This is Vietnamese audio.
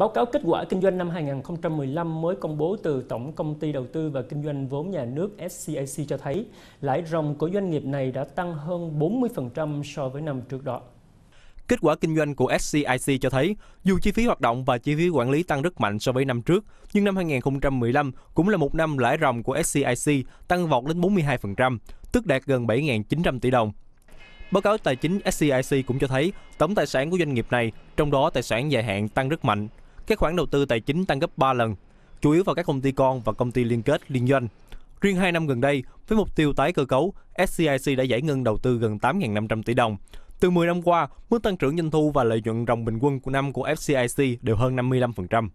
Báo cáo kết quả kinh doanh năm 2015 mới công bố từ Tổng Công ty Đầu tư và Kinh doanh vốn nhà nước SCAC cho thấy lãi ròng của doanh nghiệp này đã tăng hơn 40% so với năm trước đó. Kết quả kinh doanh của SCIC cho thấy, dù chi phí hoạt động và chi phí quản lý tăng rất mạnh so với năm trước, nhưng năm 2015 cũng là một năm lãi ròng của SCIC tăng vọt đến 42%, tức đạt gần 7.900 tỷ đồng. Báo cáo tài chính SCIC cũng cho thấy tổng tài sản của doanh nghiệp này, trong đó tài sản dài hạn tăng rất mạnh, các khoản đầu tư tài chính tăng gấp 3 lần, chủ yếu vào các công ty con và công ty liên kết liên doanh. Riêng 2 năm gần đây, với mục tiêu tái cơ cấu, SCIC đã giải ngân đầu tư gần 8.500 tỷ đồng. Từ 10 năm qua, mức tăng trưởng doanh thu và lợi nhuận ròng bình quân của năm của FCIC đều hơn 55%.